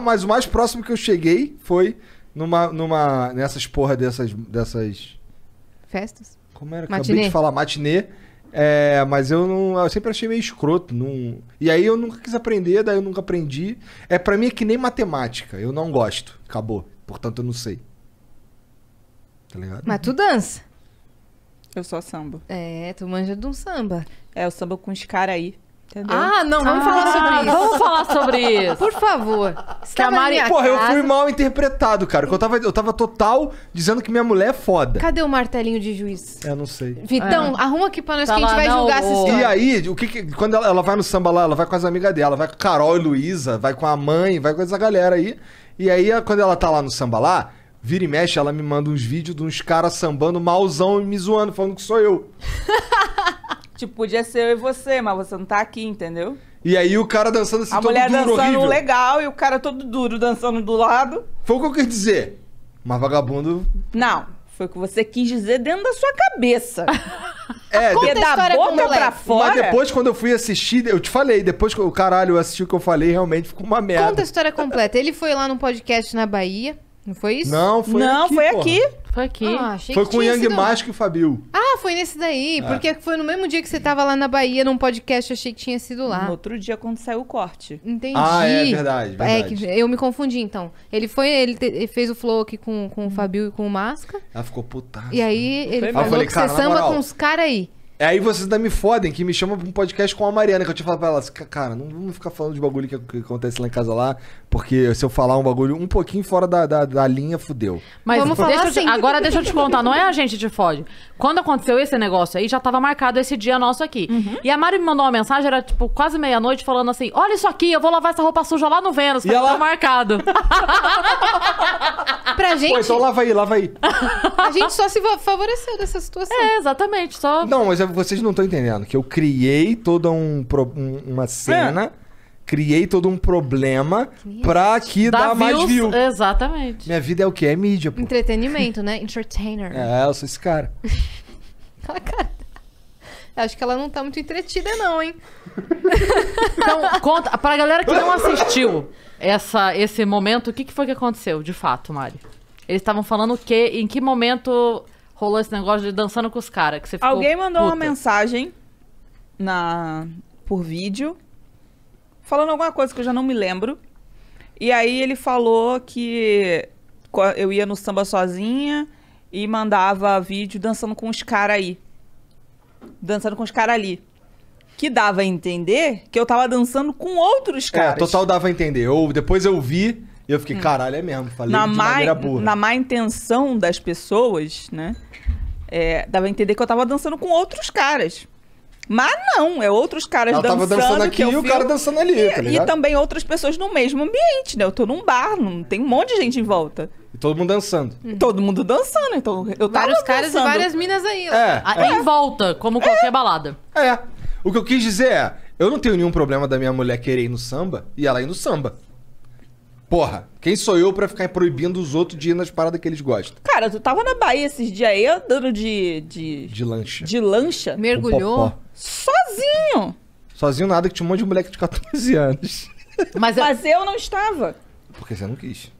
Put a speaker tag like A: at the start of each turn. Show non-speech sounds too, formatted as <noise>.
A: Mas o mais próximo que eu cheguei foi numa. numa nessas porra dessas. dessas... Festas? Como era? Matinê. Acabei de falar matinê. É, mas eu não. Eu sempre achei meio escroto. Não... E aí eu nunca quis aprender, daí eu nunca aprendi. É para mim é que nem matemática. Eu não gosto. Acabou. Portanto, eu não sei. Tá ligado? Mas tu
B: dança. Eu sou samba. É, tu manja de um samba. É, o samba com os caras aí. Entendeu? Ah, não, vamos ah, falar sobre isso. Vamos <laughs> falar sobre isso. Por favor. Que a Maria Porra, casa. eu fui
A: mal interpretado, cara. Eu tava, eu tava total dizendo que minha mulher é foda.
B: Cadê o martelinho de juiz?
A: Eu é, não sei. Vitão,
B: é. arruma aqui pra nós tá que a tá gente vai não, julgar esses. E
A: aí, o que, que quando ela, ela, vai no samba lá, ela vai com as amigas dela, vai com Carol e Luísa, vai com a mãe, vai com essa galera aí. E aí, quando ela tá lá no samba lá, vira e mexe, ela me manda uns vídeos de uns caras sambando malzão e me zoando, falando que sou eu. <laughs>
B: Tipo, podia ser eu e você, mas você não tá aqui, entendeu?
A: E aí o cara dançando assim, A todo mulher duro, dançando horrível.
B: legal e o cara todo duro dançando do lado. Foi o que eu quis dizer.
A: Mas vagabundo...
B: Não, foi o que você quis dizer dentro da sua cabeça. <laughs> É, Porque Conta a da história completa. boca pra fora... Mas depois,
A: quando eu fui assistir, eu te falei, depois que o caralho assistiu assisti o que eu falei, realmente ficou uma merda. Conta a
B: história completa. Ele foi lá num podcast na Bahia, não foi isso? Não, foi Não, aqui, foi porra. aqui. Foi aqui. Ah, foi com o Yang sido... Mask e o Fabio. Ah, foi nesse daí. É. Porque foi no mesmo dia que você tava lá na Bahia num podcast, achei que tinha sido lá. No outro dia, quando saiu o corte. Entendi. Ah, é verdade. É verdade. É, eu me confundi, então. Ele foi, ele, te, ele fez o flow aqui com, com o Fabio e com o Masca.
A: Ela ficou putada.
B: E aí ele foi falou que você samba moral. com os caras aí.
A: É aí vocês ainda me fodem, que me chamam pra um podcast com a Mariana, que eu te falo pra ela assim, cara, não vamos ficar falando de bagulho que, que acontece lá em casa lá, porque se eu falar um bagulho um pouquinho fora da, da, da linha, fudeu. Mas Vamos falar deixa eu assim. agora deixa eu te contar, não é a
B: gente de fode. Quando aconteceu esse negócio aí, já tava marcado esse dia nosso aqui. Uhum. E a Mari me mandou uma mensagem, era tipo quase meia-noite, falando assim: olha isso aqui, eu vou lavar essa roupa suja lá no Vênus, E que ela- tá marcado.
A: <laughs> Pra gente, Pô, então lava aí, lava aí. a gente só se favoreceu dessa situação. é, exatamente, só. Não, mas é vocês não estão entendendo que eu criei toda um, um, uma cena, é. criei todo um problema Isso. pra que dá, mais views, view.
B: Exatamente.
A: Minha vida é o que? É mídia, pô.
B: Entretenimento, né? Entertainer.
A: É, eu sou esse cara. <laughs>
B: cara. Acho que ela não tá muito entretida, não, hein? então, <laughs> conta. Pra galera que não assistiu essa, esse momento, o que, que foi que aconteceu, de fato, Mari? Eles estavam falando o que em que momento rolou esse negócio de dançando com os caras. que você ficou Alguém mandou puta. uma mensagem na por vídeo falando alguma coisa que eu já não me lembro. E aí ele falou que eu ia no samba sozinha e mandava vídeo dançando com os caras aí. Dançando com os caras ali. Que dava a entender que eu tava dançando com outros é, caras. É, total
A: dava a entender. Eu, depois eu vi e eu fiquei, é. caralho, é mesmo. Falei na de má, maneira burra. Na
B: má intenção das pessoas, né? É, dava a entender que eu tava dançando com outros caras. Mas não, é outros caras Ela dançando. Tava dançando aqui e o cara dançando ali, e, tá E também outras pessoas no mesmo ambiente, né? Eu tô num bar, não tem um monte de gente em volta. E todo mundo dançando. Uhum. Todo mundo dançando, então eu tava Vários caras e várias minas aí. É, ah, é. Em
A: volta, como é. qualquer é, balada. É. O que eu quis dizer é, eu não tenho nenhum problema da minha mulher querer ir no samba e ela ir no samba. Porra, quem sou eu para ficar proibindo os outros de ir nas paradas que eles gostam?
B: Cara, tu tava na Bahia esses dias aí andando de. De, de lancha. De lancha. Mergulhou? Sozinho!
A: Sozinho nada, que tinha um monte de moleque de 14 anos.
B: Mas eu, é Mas eu não estava.
A: Porque você não quis.